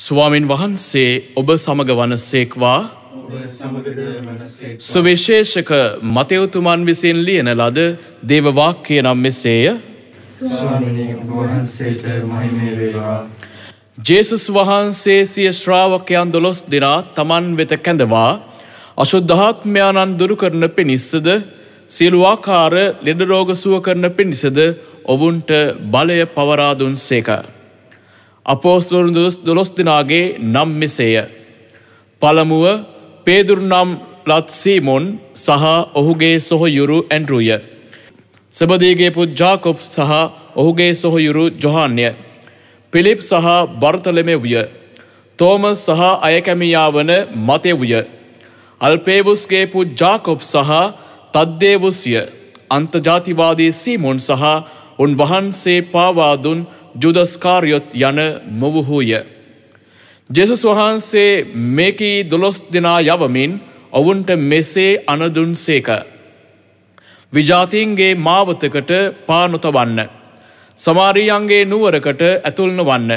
ස්වාමින් වහන්සේ ඔබ සමග වනස්සේක්වා සුවිශේෂක මතයවතුමන් විසින් ලියන ලද දේවවාක් කියනම් මෙසේය ජේසුස් වහන්සේ සිය ශ්‍රාවකයන් දොළොස් දෙනා තමන් වෙත කැඳවා අශුද්ධාත්මයාණන් දුරු කරන පිණිස්සද සියලුවාකාර ලෙඩරෝග සුව කරන පිණිසද ඔවුන්ට බලය පවරාදුන් සේකා. අපෝස්තෝරන් දොළොස් දෙනාගේ නම් මෙසේය. පළමුුව පේදුරනම් ලත්සීමොන් සහ ඔහුගේ සොහොයුරු ඇන්ඩරුය. සබදීගේ පුද් ජාකොප් සහ ඔහුගේ සොහොයුරු ජොහන්ය. පිලිප් සහ බර්තලෙමෙ විය. තෝමස් සහ අයකැමියාවන මතෙවුය. අල්පේවුස්ගේ පුද් ජාකොප් සහ තද්දේවුස්ය අන්තජාතිවාදී සීමොන් සහ උන් වහන්සේ පාවාදුන් ජුදස්කාරයොත් යන මොවුහූය. ජෙසුස් වහන්සේ මේකී දොළොස් දෙනා යවමින් ඔවුන්ට මෙසේ අනදුන් සේක. විජාතින්ගේ මාවතකට පානොතවන්න. සමාරීයන්ගේ නුවරකට ඇතුල්න වන්න.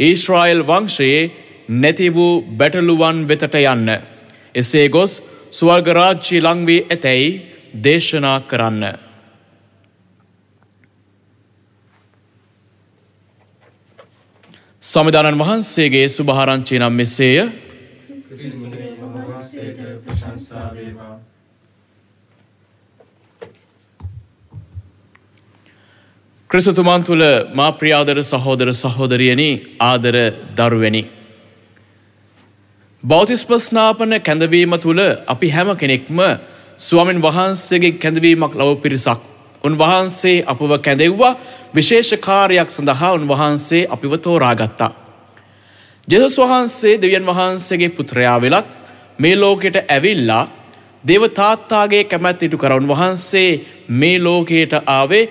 ඊශ්‍රායිල් වංශයේ නැති වූ බැටලුවන් වෙතට යන්න. එසේ ගොස් ස්වර්ගරාජ්චි ලංවී ඇතැයි දේශනා කරන්න. සමිධානන් වහන්සේගේ සුභහාරංචි නම් මෙසේය ක්‍රිසතුමන් තුළ මා ප්‍රියාදර සහෝදර සහෝදරියනි ආදර දරුවනි. බෞතිස්පස්නාපන කැඳවීම තුළ අපි හැම කෙනෙක්ම ස්වාමෙන් වහන්සේගේ කැඳවීමක් ලව පිරිසක්. උන්වහන්සේ අපව කැඳෙව්වා විශේෂ කාර්යයක් සඳහා උන්වහන්සේ අපිව තෝරාගත්තා. ජෙසුස් වහන්සේ දෙවියන් වහන්සේගේ පුත්‍රයා වෙලත් මේ ලෝකෙට ඇවිල්ලා දේව තාත්තාගේ කැමැත් ඉටු කර උන්වහන්සේ මේ ලෝකයට ආවේ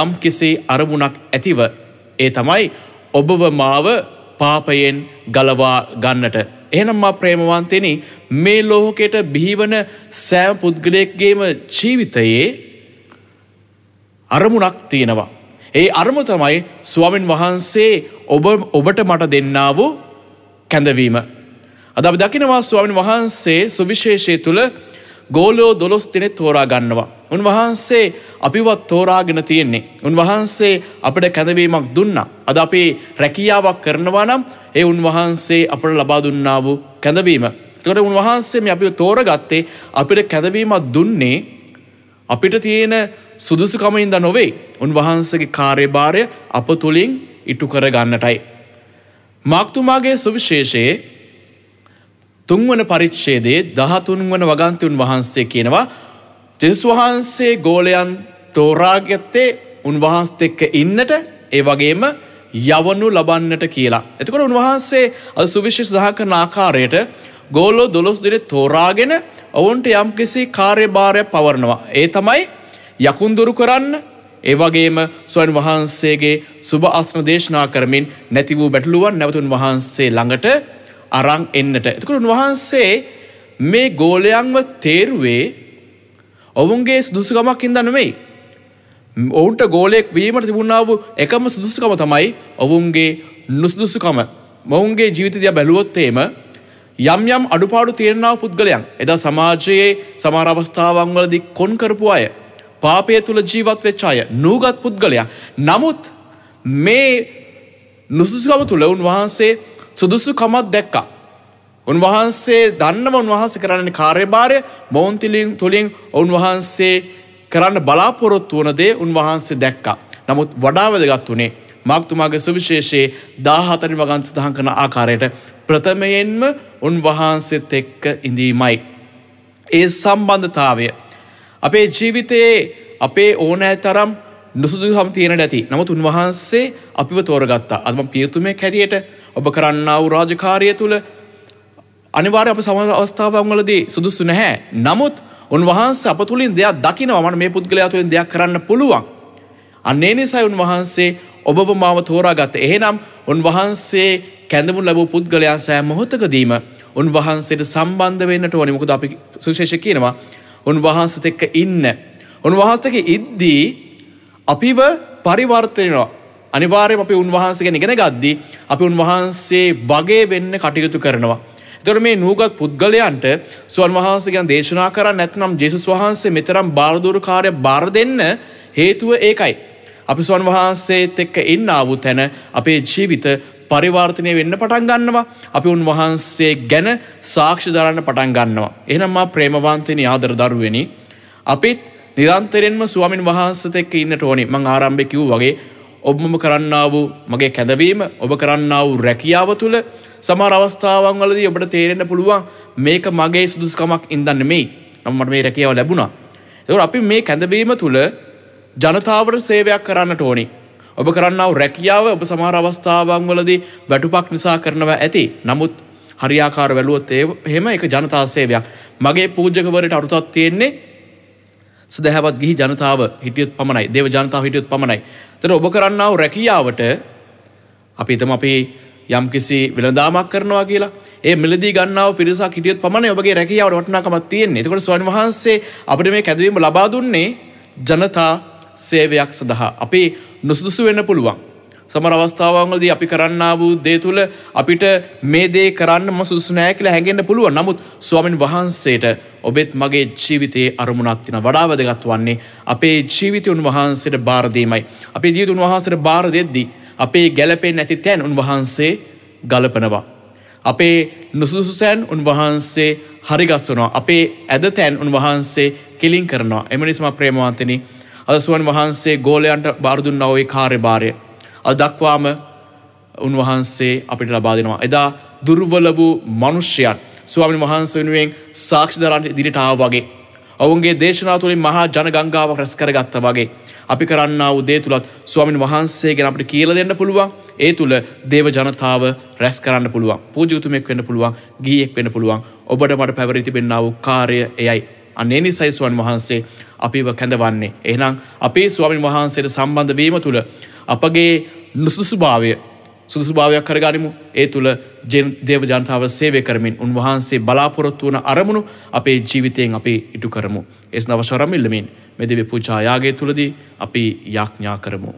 යම් කෙසේ අරමුණක් ඇතිව. ඒ තමයි ඔබව මාව පාපයෙන් ගලවා ගන්නට. එහෙනම් මා ප්‍රේමවන්තෙන මේ ලෝකෙට බිහිවන සෑම පුද්ගලයෙක්ගේම ජීවිතයේ අරමුණක් තියෙනවා. ඒ අරම තමයි ස්වාමින් වහන්සේ ඔබ ඔබට මට දෙන්නා වූ කැඳවීම. අද අපි දකිනවා ස්වාමින් වහන්සේ සුවිශේෂය තුළ ගෝලෝ දොළොස් දෙනෙත් තෝරා ගන්නවා. උන්වහන්සේ අපිවත් තෝරාගෙන තියෙන්නේ. උන්වහන්සේ අපට කැඳවීමක් දුන්නා. අද අපි රැකියාවක් කරනවා නම් ඒ උන්වහන්සේ අපට ලබා දුන්නා වූ කැඳවීම. එතකොට උන්වහන්සේ මේ අපිව තෝරගත්තේ අපිට කැඳවීමක් දුන්නේ අපිට තියෙන සුදුසුකමයින්ද නොවෙයි උන්වහන්සගේ කාර්යභාරය අප තුළින් ඉටු කර ගන්නටයි. මක්තුමාගේ සුවිශේෂයේ තුන්වන පරිච්ෂේදේ දහතුන්වන වගන්තුන් වහන්සේ කියනවා තිස් වහන්සේ ගෝලයන් තෝරාගත්තේ උන්වහන්ස එක්ක ඉන්නට ඒ වගේම යවනු ලබන්නට කියලා. එතකොට උන්වහන්සේ අ සුවිශේෂ දහ කරන ආකාරයට ගෝලෝ දොළොස් දිරේ තෝරාගෙන ඔවුන්ට යම්කිසි කාර්යභාරය පවරනවා. ඒ තමයි යකුන් දුරු කරන්න ඒ වගේම ස්වයන් වහන්සේගේ සුභ අස්න දේශනා කරමින් නැති වූ බැටලුවන් නැවතුන් වහන්සේ ළඟට අරං එන්නට. එතකොට උන්වහන්සේ මේ ගෝලයන්ව තේරුවේ ඔවුන්ගේ සුදුසුකමක් හින්දා නෙමෙයි. ඔවුන්ට ගෝලයක් වීමට තිබුණා වූ එකම සුදුසුකම තමයි ඔවුන්ගේ නුසුදුසුකම. මොවුන්ගේ ජීවිත දිහා බැලුවොත් එහෙම යම් යම් අඩුපාඩු තියෙනා පුද්ගලයන් එදා සමාජයේ සමහර අවස්ථාවන් වලදී කොන් කරපු අය පාපය තුළ ජීවත් වෙච්චාය නූගත් පුද්ගලයා. නමුත් මේ නුසුසුකම තුළ උන්වහන්සේ සුදුසුකමක් දැක්කා. උන්වහන්සේ දන්නව උන්වහන්සේ කරන්න කාර්යභාරය මෝන්තිලින් තුළින් ඔවුන්වහන්සේ කරන්න බලාපොරොත්තු වන දේ උන්වහන්සේ දැක්කා. නමුත් වඩා වැදගත් වුණේ මක්තුමාගේ සුවිශේෂයේ දාහතරි වගන් සඳහන් කරන ආකාරයට ප්‍රථමයෙන්ම උන්වහන්සේත් එක්ක ඉඳීමයි. ඒ සම්බන්ධතාවය අපේ ජීවිතයේ අපේ ඕනෑ තරම් නුසුදුහම් තියෙනට ඇති. නමුත් උන්වහන්සේ අපිව තෝරගත්තා. අදම පියතුමේ කැරියට ඔබ කරන්න වූ රාජකාරය තුළ අනිවාර්ය අප සම අවස්ථාවංවලදී සුදුස්සු නැහැ. නමුත් උන්වහන්සේ අප තුළින් දෙයක් දකිනවමන මේ පුද්ගලයා තුළින් දෙයක් කරන්න පුළුවන්. අන්නේ නිසයි උන්වහන්සේ ඔබව මාව තෝරාගත්ත. එහෙනම් උන්වහන්සේ කැඳමු ලැබූ පුද්ගලයා සෑ මොහොතකදීම උන්වහන්සේට සම්බන්ධ වෙන්නට ඕනි. මොකද අපි සුවිශේෂ කියනවා උන්වහන්සත් එක්ක ඉන්න. උන්වහන්සක ඉද්දී අපිව පරිවර්තයනවා. අනිවාර්යම අපි උන්වහන්සේ ගැන ඉගෙන ගද්දී අපි උන්වහන්සේ වගේ වෙන්න කටයුතු කරනවා. එතකොට මේ නූගත් පුද්ගලයන්ට සුවන් වහන්සේ ගැන දේශනා කරන්න නැත්නම් ජේසුස් වහන්සේ මෙතරම් බාරදూరు කාර්ය බාර දෙන්න හේතුව ඒකයි. අපි සුවන් වහන්සේත් එක්ක ඉන්න ආවු තැන අපේ ජීවිත පරිවර්තනය වෙන්න පටන් ගන්නවා. අපි උන්වහන්සේ ගැන සාක්ෂි දරන්න පටන් ගන්නවා. එහනම් මා ප්‍රේමවන්තනි ආදර දරුවනි. අපිත් නිරන්තරෙන්ම ස්වාමින් වහන්සත එක්ක ඉන්න ඕනි මං ආරම්භ කිව් වගේ ඔබම කරන්න වූ මගේ කැදවීම ඔබ කරන්න වූ රැකියාව තුළ සමාර අවස්ථාවන් වලදී ඔබට තේරෙන්න පුළුවන් මේක මගේ සුදුස්කමක් ඉදන්න මේ නම්මට මේ රැකියාව ලැබුණා. එතුර අපි මේ කැඳවීම තුළ ජනතාවට සේවයක් කරන්නට ඕනි ඔබ කරන්නාව රැකියාව ඔබ සමහර අවස්ථාවන් වලදී වැටුපක් නිසා කරනවා ඇති. නමුත් හරියාකාර වැලුවොත් එහෙම එක ජනතා සේවයක්. මගේ පූජකවරට අරුතක් තියෙන්නේ සදහැවත් ගිහි ජනතාව හිටියොත් පමණයි. දේව ජනතාව හිටියොත් පමණයි. ඒතර ඔබ කරන්නාව රැකියාවට අපි හිතමු අපි යම්කිසි වෙළඳාමක් කරනවා කියලා ඒ මිලදී ගන්නාව පිරිසක් හිටියොත් පමණයි ඔබගේ රැකියාවට වටිනාකමක් තියෙන්නේ. ඒකට ස්වාමීන් වහන්සේ අපිට මේ කැදවීම ලබා දුන්නේ ජනතා සේවයක් සඳහා. අපේ නුසුදුසු වෙන්න පුළුවන්. සමර අවස්ථාවන්ගලදී අපි කරන්න වූ දේ තුළ අපිට මේ දේ කරන්නම සුසුනෑ කියලා හැඟෙන්න්න පුළුවන් නමුත් ස්වාමින් වහන්සේට ඔබෙත් මගේ ජීවිතයේ අරමුණක් තින වඩාවදගත් වන්නේ අපේ ජීවිතය උන්වහන්සේට බාරදීමයි. අපේ ජීවිත උන්වහන්සට බාර දෙද්දී. අපේ ගැලපෙන් ඇති තැන් උන්වහන්සේ ගලපනවා. අපේ නුසුසුතැන් උන්වහන්සේ හරිගස්වනවා අපේ ඇද තැන් උන්වහන්සේ කෙලින් කරනවා එමනිස්ම ප්‍රේමවන්තනි අදසුවන් වහන්සේ ගෝලයන්ට බාරදුන්න ඔවේ කාර්යභාරය. අද දක්වාම උන්වහන්සේ අපිට ලබා දෙනවා. එදා දුර්වල වූ මනුෂ්‍යයන් ස්වාමින් වහන්ස වෙනුවෙන් සාක්ෂිදරන්ට ඉදිරිට ආව වගේ. ඔවුන්ගේ දේශනා තුළින් මහා ජනගංගාවක් රැස් කරගත්තා වගේ. අපි කරන්න වූ දේ තුළත් ස්වාමින් වහන්සේ ගැන අපිට කියල දෙන්න පුළුවන්. ඒ තුළ දේව ජනතාව රැස් කරන්න පුළුවන් පූජයුතුමෙක් වෙන්න පුළුවන් ගීයෙක් වෙන්න පුළුවන් ඔබට මට පැවරිති පෙන්න්නාව කාරය එයයි. අන්නේ නිසයි ස්වන් වහන්සේ අපිව කැඳවන්නේ. එහෙනම් අපේ ස්වාමින් වහන්සේට සම්බන්ධ වීම තුළ අපගේ නුසුසුභාවය සුදුසුභාවයක් කරගනිමු ඒ තුළ දේව ජනතාව සේවය කරමින් උන්වහන්සේ බලාපොරොත්තු වන අරමුණු අපේ ජීවිතයෙන් අපි ඉටු කරමු. එස් නවශරමිල්ලමින් මෙදිවි පුචායාගේ තුළදී අපි යාඥා කරමු.